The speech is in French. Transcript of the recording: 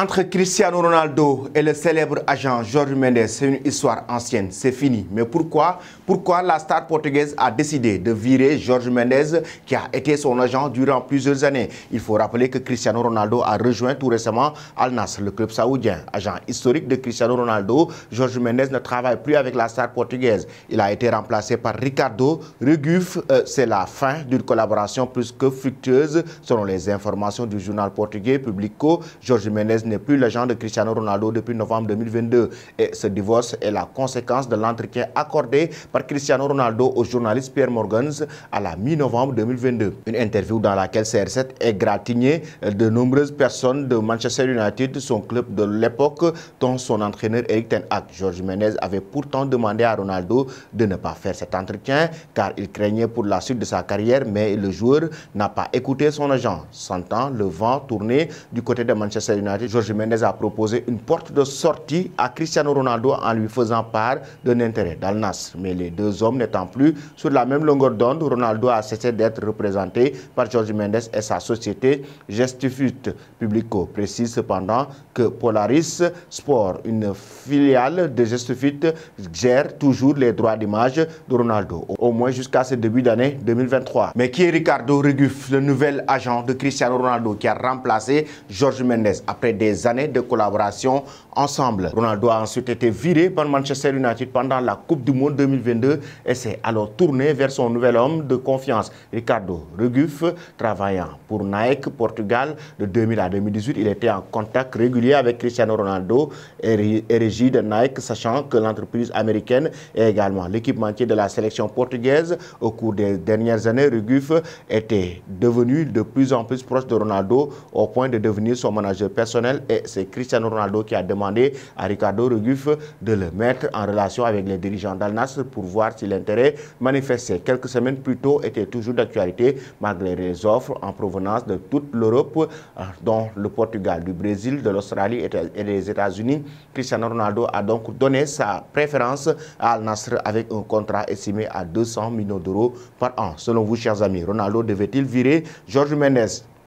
Entre Cristiano Ronaldo et le célèbre agent Jorge Mendes, c'est une histoire ancienne, c'est fini. Mais pourquoi Pourquoi la star portugaise a décidé de virer Jorge Mendes, qui a été son agent durant plusieurs années Il faut rappeler que Cristiano Ronaldo a rejoint tout récemment Al Nassr, le club saoudien. Agent historique de Cristiano Ronaldo, Jorge Mendes ne travaille plus avec la star portugaise. Il a été remplacé par Ricardo Reguf. Euh, c'est la fin d'une collaboration plus que fructueuse, selon les informations du journal portugais Publico. Jorge Mendes n'est plus l'agent de Cristiano Ronaldo depuis novembre 2022. Et ce divorce est la conséquence de l'entretien accordé par Cristiano Ronaldo au journaliste Pierre Morgans à la mi-novembre 2022. Une interview dans laquelle CR7 est gratignée de nombreuses personnes de Manchester United, son club de l'époque, dont son entraîneur Eric Ten Hag. Georges Menez avait pourtant demandé à Ronaldo de ne pas faire cet entretien car il craignait pour la suite de sa carrière, mais le joueur n'a pas écouté son agent. Sentant le vent tourner du côté de Manchester United, Jorge Mendes a proposé une porte de sortie à Cristiano Ronaldo en lui faisant part d'un intérêt d'Alnas. Mais les deux hommes n'étant plus sur la même longueur d'onde, Ronaldo a cessé d'être représenté par Jorge Mendes et sa société Gestifute Publico. Précise cependant que Polaris Sport, une filiale de Gestifute, gère toujours les droits d'image de Ronaldo, au moins jusqu'à ce début d'année 2023. Mais qui est Ricardo Reguff, le nouvel agent de Cristiano Ronaldo qui a remplacé Jorge Mendes après des années de collaboration ensemble. Ronaldo a ensuite été viré par Manchester United pendant la Coupe du Monde 2022 et s'est alors tourné vers son nouvel homme de confiance, Ricardo Reguif, travaillant pour Nike Portugal de 2000 à 2018. Il était en contact régulier avec Cristiano Ronaldo et régie de Nike, sachant que l'entreprise américaine est également l'équipementier de la sélection portugaise. Au cours des dernières années, Reguif était devenu de plus en plus proche de Ronaldo au point de devenir son manager personnel et c'est Cristiano Ronaldo qui a demandé à Ricardo Reguff de le mettre en relation avec les dirigeants d'Al Nassr pour voir si l'intérêt manifesté quelques semaines plus tôt était toujours d'actualité malgré les offres en provenance de toute l'Europe euh, dont le Portugal, du Brésil, de l'Australie et des États-Unis. Cristiano Ronaldo a donc donné sa préférence à Al Nassr avec un contrat estimé à 200 millions d'euros par an. Selon vous, chers amis, Ronaldo devait-il virer Georges Mendes